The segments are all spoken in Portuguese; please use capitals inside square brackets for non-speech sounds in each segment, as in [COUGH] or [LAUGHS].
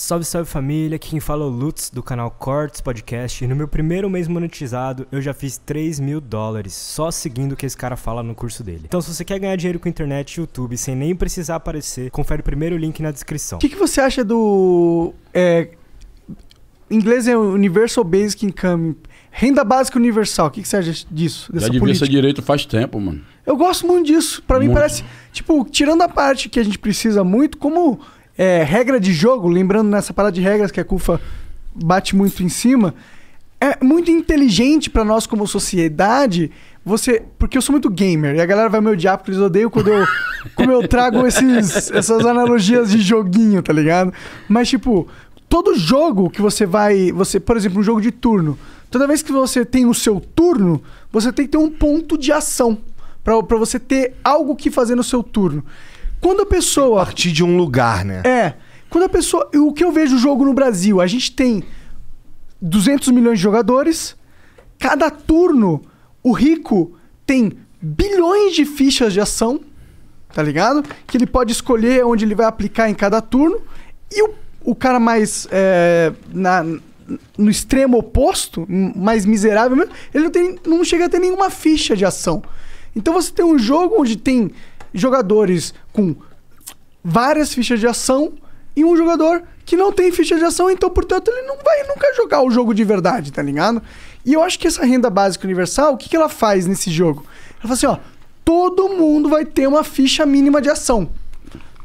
Salve, salve família, aqui quem fala é o Lutz do canal Cortes Podcast e no meu primeiro mês monetizado eu já fiz 3 mil dólares só seguindo o que esse cara fala no curso dele. Então se você quer ganhar dinheiro com internet e YouTube sem nem precisar aparecer, confere o primeiro link na descrição. O que, que, você acha do... É, inglês é Universal Basic Income, renda básica universal, o que, que você acha disso? Dessa já devia política? ser direito faz tempo, mano. Eu gosto muito disso, para mim parece, tipo, tirando a parte que a gente precisa muito, como é, regra de jogo, lembrando nessa parada de regras que a CUFA bate muito em cima, é muito inteligente para nós como sociedade você. Porque eu sou muito gamer e a galera vai me odiar porque eles odeiam quando eu, [LAUGHS] como eu trago esses, essas analogias de joguinho, tá ligado? Mas, tipo, todo jogo que você vai. você Por exemplo, um jogo de turno. Toda vez que você tem o seu turno, você tem que ter um ponto de ação para você ter algo que fazer no seu turno. Quando a pessoa. partir de um lugar, né? É. Quando a pessoa. O que eu vejo o jogo no Brasil? A gente tem 200 milhões de jogadores. Cada turno, o rico tem bilhões de fichas de ação, tá ligado? Que ele pode escolher onde ele vai aplicar em cada turno. E o, o cara mais. É, na, no extremo oposto, mais miserável mesmo, ele não, tem, não chega a ter nenhuma ficha de ação. Então você tem um jogo onde tem jogadores com várias fichas de ação e um jogador que não tem ficha de ação, então, portanto, ele não vai nunca jogar o jogo de verdade, tá ligado? E eu acho que essa renda básica universal, o que, que ela faz nesse jogo? Ela fala assim, ó, todo mundo vai ter uma ficha mínima de ação.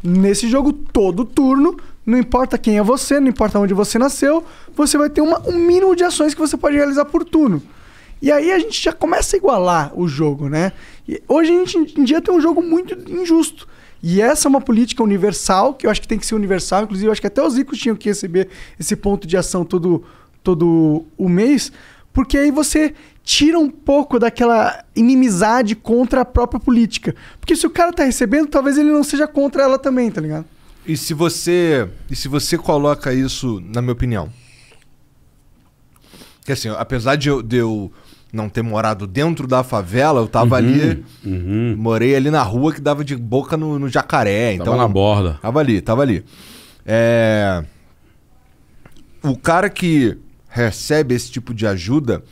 Nesse jogo, todo turno, não importa quem é você, não importa onde você nasceu, você vai ter uma, um mínimo de ações que você pode realizar por turno. E aí a gente já começa a igualar o jogo, né? E hoje a gente em dia tem um jogo muito injusto. E essa é uma política universal, que eu acho que tem que ser universal. Inclusive, eu acho que até os ricos tinham que receber esse ponto de ação todo, todo o mês, porque aí você tira um pouco daquela inimizade contra a própria política. Porque se o cara tá recebendo, talvez ele não seja contra ela também, tá ligado? E se você, e se você coloca isso, na minha opinião, que assim, apesar de eu, de eu não ter morado dentro da favela, eu tava uhum, ali. Uhum. Morei ali na rua que dava de boca no, no jacaré. Tava então, na borda. Tava ali, tava ali. É... O cara que recebe esse tipo de ajuda,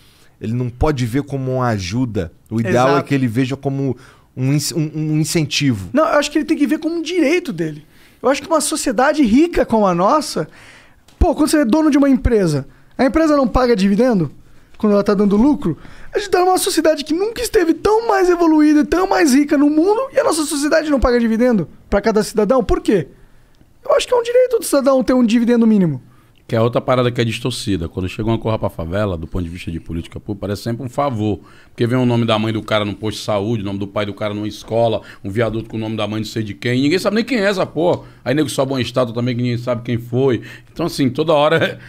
ele não pode ver como uma ajuda. O ideal é Exato. é que ele veja como um, um, um incentivo. Não, eu acho que ele tem que ver como um direito dele. Eu acho que uma sociedade rica como a nossa. Pô, quando você é dono de uma empresa, a empresa não paga dividendo? quando ela tá dando lucro, a gente tá numa sociedade que nunca esteve tão mais evoluída, tão mais rica no mundo, e a nossa sociedade não paga dividendo para cada cidadão. Por quê? Eu acho que é um direito do cidadão ter um dividendo mínimo. Que é outra parada que é distorcida. Quando chega uma corra pra favela, do ponto de vista de política pública, parece sempre um favor. Porque vem o nome da mãe do cara no posto de saúde, o nome do pai do cara numa escola, um viaduto com o nome da mãe de sei de quem. Ninguém sabe nem quem é essa porra. Aí nego sobe bom estado também que ninguém sabe quem foi. Então, assim, toda hora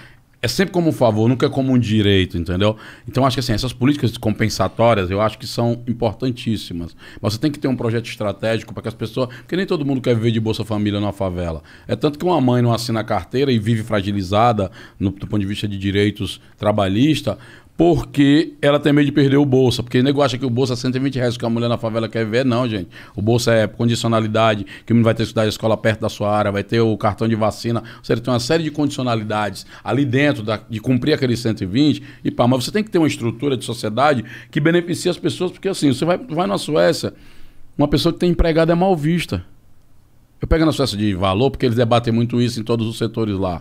é sempre como um favor, nunca como um direito, entendeu? Então acho que assim, essas políticas compensatórias eu acho que são importantíssimas. Mas você tem que ter um projeto estratégico para que as pessoas. Porque nem todo mundo quer viver de Bolsa Família na favela. É tanto que uma mãe não assina a carteira e vive fragilizada no, do ponto de vista de direitos trabalhista, porque ela tem medo de perder o bolsa. Porque o negócio acha é que o bolsa é 120 reais que a mulher na favela quer ver. Não, gente. O bolsa é condicionalidade, que o menino vai ter que estudar a escola perto da sua área, vai ter o cartão de vacina. Ou seja, tem uma série de condicionalidades ali dentro da, de cumprir aqueles 120. E pá, mas você tem que ter uma estrutura de sociedade que beneficie as pessoas, porque assim, você vai, vai na Suécia, uma pessoa que tem empregado é mal vista. Eu pego na Suécia de valor, porque eles debatem muito isso em todos os setores lá.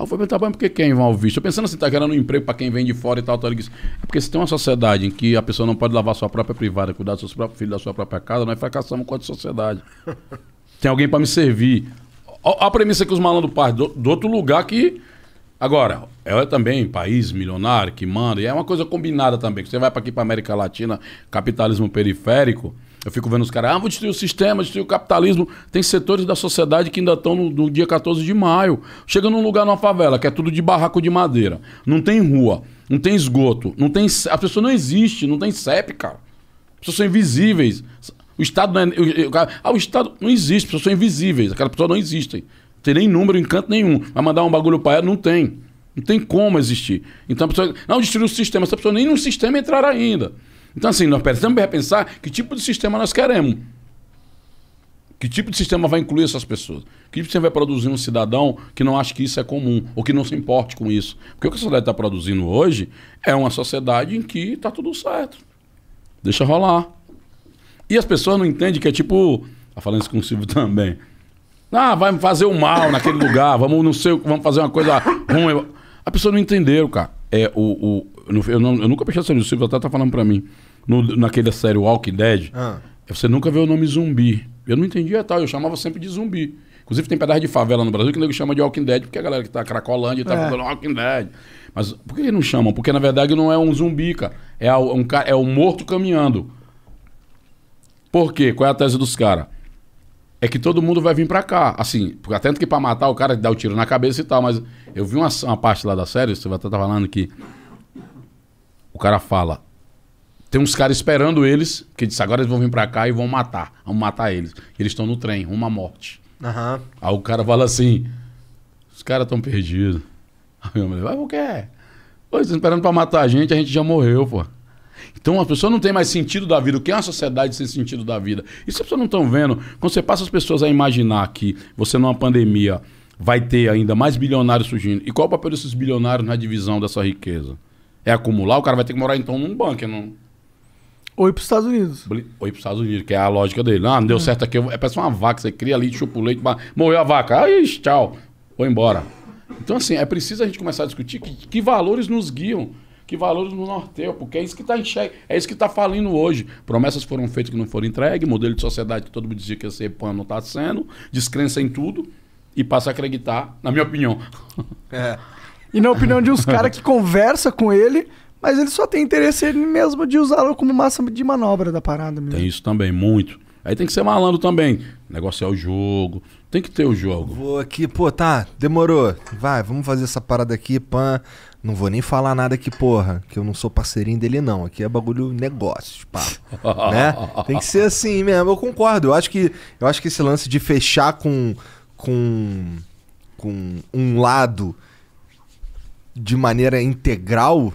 Aí ah, eu falei, tá bom, por que quer o vício? Eu pensando assim, tá querendo um emprego para quem vem de fora e tal, tal. Tá disse, é porque se tem uma sociedade em que a pessoa não pode lavar sua própria privada, cuidar dos seus próprios filhos, da sua própria casa, nós fracassamos com a sociedade. [LAUGHS] tem alguém para me servir. A, a, premissa que os malandros partem do, do outro lugar que... Agora, é também país milionário que manda, e é uma coisa combinada também. Você vai para aqui para América Latina, capitalismo periférico... Eu fico vendo os caras, ah, vou destruir o sistema, destruir o capitalismo. Tem setores da sociedade que ainda estão no, no, dia 14 de maio. Chega num lugar, numa favela, que é tudo de barraco de madeira. Não tem rua, não tem esgoto, não tem. A pessoa não existe, não tem CEP, cara. As pessoas são invisíveis. O Estado não é. ah, o Estado não existe, as pessoas são invisíveis. Aquela pessoa não existem. Não tem nem número, encanto nenhum. Vai mandar um bagulho para ela, não tem. Não tem como existir. Então a pessoa. Não, destruir o sistema. Essa pessoa nem no sistema entrará ainda. Então, assim, nós precisamos repensar que tipo de sistema nós queremos. Que tipo de sistema vai incluir essas pessoas? Que tipo de sistema vai produzir um cidadão que não acha que isso é comum ou que não se importe com isso? Porque o que a sociedade está produzindo hoje é uma sociedade em que está tudo certo. Deixa rolar. E as pessoas não entendem que é tipo. Tá falando isso com o Silvio [LAUGHS] também. Ah, vai fazer o mal naquele lugar, vamos, não sei, vamos fazer uma coisa ruim. A pessoa não entendeu, cara. É, o, o, eu, eu, não, eu nunca pensei sobre isso. O Silvio até tá falando pra mim. No, naquela série Walking Dead, ah. você nunca vê o nome zumbi. Eu não entendia tal, eu chamava sempre de zumbi. Inclusive tem pedaço de favela no Brasil que nego chama de Walking Dead, porque a galera que tá cracolando tá é. falando Walking Dead. Mas por que eles não chamam? Porque na verdade não é um zumbi, cara. É um, é um morto caminhando. Por quê? Qual é a tese dos caras? É que todo mundo vai vir pra cá. Assim, até que pra matar o cara dá o um tiro na cabeça e tal, mas eu vi uma, uma parte lá da série, você vai estar falando que cara fala. Tem uns caras esperando eles, que diz agora eles vão vir pra cá e vão matar. Vão matar eles. Eles estão no trem, uma morte. Uhum. Aí o cara fala assim: os caras estão perdidos. [LAUGHS] Aí minha mulher, vai por quê? pois estão esperando pra matar a gente, a gente já morreu, pô. Então a pessoa não tem mais sentido da vida. O que é uma sociedade sem sentido da vida? Isso as pessoas não estão vendo. Quando você passa as pessoas a imaginar que você numa pandemia vai ter ainda mais bilionários surgindo. E qual é o papel desses bilionários na divisão dessa riqueza? é acumular, o cara vai ter que morar então num bunker. Num... Ou ir para os Estados Unidos. Ou ir para os Estados Unidos, que é a lógica dele. Ah, não deu hum. certo aqui. É parece uma vaca, você cria ali, chupa o leite, morreu a vaca. Aí, ah, tchau. Vou embora. Então, assim, é preciso a gente começar a discutir que, que valores nos guiam, que valores nos norteiam, porque é isso que está em xeque, é isso que está falindo hoje. Promessas foram feitas que não foram entregues, modelo de sociedade que todo mundo dizia que ia ser pano não está sendo, descrença em tudo e passa a acreditar, na minha opinião. É. [LAUGHS] E na opinião de uns [LAUGHS] caras que conversa com ele, mas ele só tem interesse ele mesmo de usá-lo como massa de manobra da parada mesmo. Tem isso também, muito. Aí tem que ser malandro também. Negociar é o jogo. Tem que ter o jogo. Vou aqui, pô, tá, demorou. Vai, vamos fazer essa parada aqui, pan. Não vou nem falar nada aqui, porra, que eu não sou parceirinho dele, não. Aqui é bagulho negócio, pá. [LAUGHS] né? Tem que ser assim mesmo. Eu concordo. Eu acho que, eu acho que esse lance de fechar com, com, com um lado de maneira integral,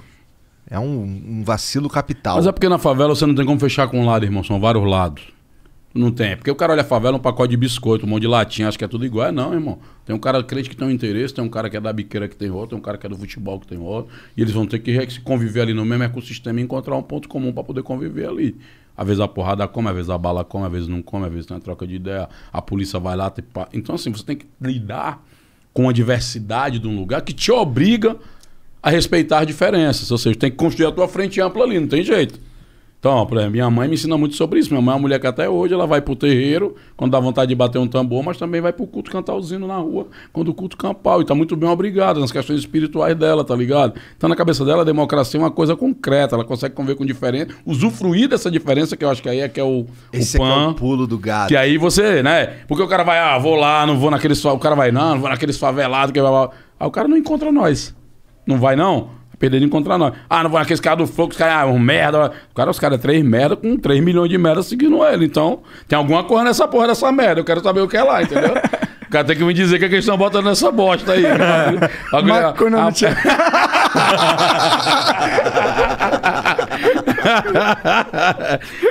é um, um, vacilo capital. Mas é porque na favela você não tem como fechar com um lado, irmão. São vários lados. Não tem. É porque o cara olha a favela, um pacote de biscoito, um monte de latinha, acha que é tudo igual. É não, irmão. Tem um cara que crente que tem um interesse, tem um cara que é da biqueira que tem outro, tem um cara que é do futebol que tem outro. E eles vão ter que se conviver ali no mesmo ecossistema e encontrar um ponto comum para poder conviver ali. Às vezes a porrada come, às vezes a bala come, às vezes não come, às vezes tem uma troca de ideia, a polícia vai lá. Tipo... Então, assim, você tem que lidar com a diversidade de um lugar que te obriga a respeitar diferenças. Ou seja, tem que construir a tua frente ampla ali, não tem jeito. Então, por exemplo, minha mãe me ensina muito sobre isso. Minha mãe é uma mulher que até hoje ela vai pro terreiro, quando dá vontade de bater um tambor, mas também vai pro culto cantar o zino na rua, quando o culto campal. E tá muito bem obrigada nas questões espirituais dela, tá ligado? Então, na cabeça dela, a democracia é uma coisa concreta. Ela consegue conviver com diferença, usufruir dessa diferença, que eu acho que aí é que é o, Esse o pan. Esse é, é o pulo do gato. Que aí você, né? Porque o cara vai, ah, vou lá, não vou naqueles... O cara vai, não, não vou naqueles favelados. Que... Aí o cara não encontra nós. Não vai, não? Peleirinho contra nós. Ah, não vou aqueles caras do Flow, os caras, ah, um merda. cara, os caras, três merda com três milhões de merda seguindo ele. Então, tem alguma coisa nessa porra dessa merda. Eu quero saber o que é lá, entendeu? o cara tem que me dizer que a é que eles estão botando nessa bosta aí. Né? [LAUGHS] Agora, é não, a... Tinha...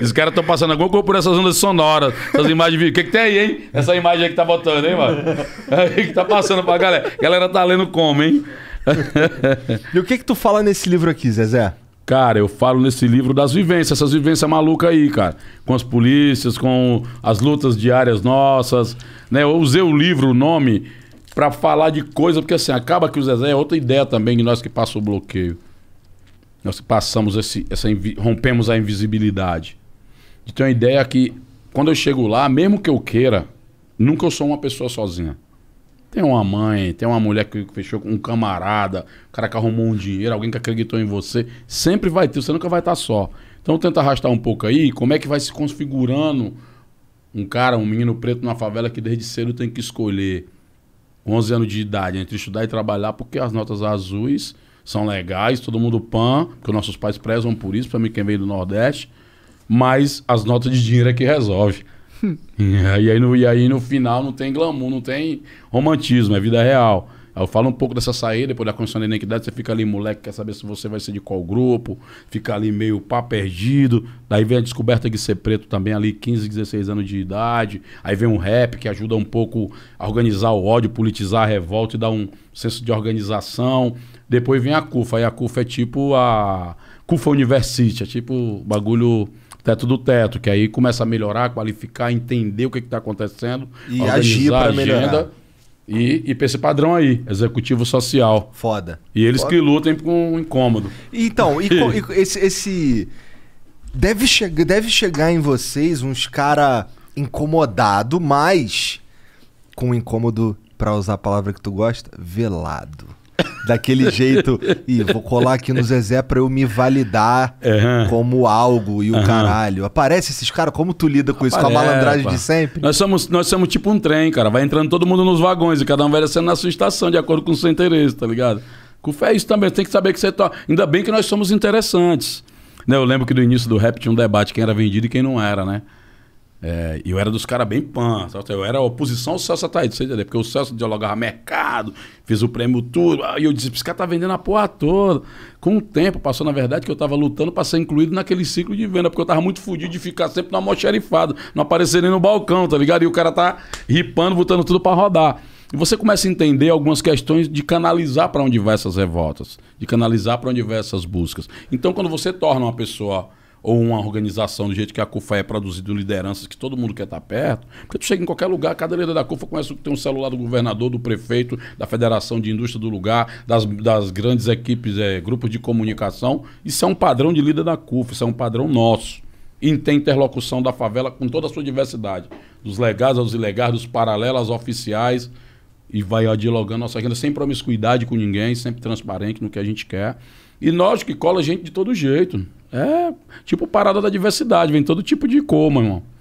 Os [LAUGHS] caras estão passando alguma coisa por essas ondas sonoras, essas imagens de vídeo. O que, que tem aí, hein? Essa imagem aí que tá botando, hein, mano? o [LAUGHS] que tá passando pra galera. A galera tá lendo como, hein? [LAUGHS] e o que que tu fala nesse livro aqui, Zezé? Cara, eu falo nesse livro das vivências, essas vivências malucas aí, cara. Com as polícias, com as lutas diárias nossas. Né? Eu usei o livro, o nome, para falar de coisa, porque assim, acaba que o Zezé é outra ideia também de nós que passa o bloqueio. Nós que passamos esse, essa rompemos a invisibilidade. De ter uma ideia que, quando eu chego lá, mesmo que eu queira, nunca eu sou uma pessoa sozinha. Tem uma mãe, tem uma mulher que fechou com um camarada, o cara que arrumou um dinheiro, alguém que acreditou em você. Sempre vai ter, você nunca vai estar só. Então tenta arrastar um pouco aí, como é que vai se configurando um cara, um menino preto na favela que desde cedo tem que escolher 11 anos de idade entre estudar e trabalhar, porque as notas azuis são legais, todo mundo pan, porque nossos pais prezam por isso, para mim quem veio do Nordeste, mas as notas de dinheiro é que resolve. [LAUGHS] e, aí no, e aí no final não tem glamour, não tem romantismo, é vida real. Eu falo um pouco dessa saída, depois da condição da identidade, você fica ali, moleque, quer saber se você vai ser de qual grupo, fica ali meio pá perdido. Daí vem a descoberta de ser preto também, ali, 15, 16 anos de idade. Aí vem um rap que ajuda um pouco a organizar o ódio, politizar a revolta e dar um senso de organização. Depois vem a CUFA, aí a CUFA é tipo a. CUFA University, é tipo bagulho teto do teto, que aí começa a melhorar, qualificar, entender o que está acontecendo. E agir para melhorar. E, e para esse padrão aí, executivo social. Foda. E eles Foda. que lutem com o incômodo. Então, e, [LAUGHS] e esse, esse. Deve, che deve chegar em vocês uns cara incomodado, mas com um incômodo, para usar a palavra que tu gosta, velado daquele jeito e vou colar aqui no Zezé pra eu me validar uhum. como algo e o uhum. caralho. Aparece esses caras, como tu lida com Aparece, isso? Com a malandragem pá. de sempre? Nós somos, nós somos tipo um trem, cara. Vai entrando todo mundo nos vagões e cada um vai descendo na sua estação, de acordo com o seu interesse, tá ligado? Com fé é isso também, tem que saber que você tá. Ainda bem que nós somos interessantes. Né? Eu lembro que do início do rap tinha um debate quem era vendido e quem não era, né? É, eu era dos caras bem pãs, eu era oposição ao Celso Ataíde, você entendeu? Porque o Celso dialogava mercado, fez o prêmio tudo, e eu disse, esse cara tá vendendo a porra toda. Com o tempo, passou na verdade que eu tava lutando para ser incluído naquele ciclo de venda, porque eu tava muito fodido de ficar sempre na mocherifada, não aparecer nem no balcão, tá ligado? E o cara tá ripando, botando tudo para rodar. E você começa a entender algumas questões de canalizar para onde vai essas revoltas, de canalizar para onde vai essas buscas. Então, quando você torna uma pessoa ou uma organização do jeito que a CUFA é produzida, lideranças que todo mundo quer estar perto, porque tu chega em qualquer lugar, cada líder da CUFA conhece tem um celular do governador, do prefeito, da federação de indústria do lugar, das, das grandes equipes, é, grupos de comunicação. Isso é um padrão de líder da CUFA, isso é um padrão nosso. E tem interlocução da favela com toda a sua diversidade, dos legais aos ilegais, dos paralelos aos oficiais, e vai dialogando nossa agenda sem promiscuidade com ninguém, sempre transparente no que a gente quer. E nós que cola gente de todo jeito. É tipo parada da diversidade, vem todo tipo de cor, meu irmão.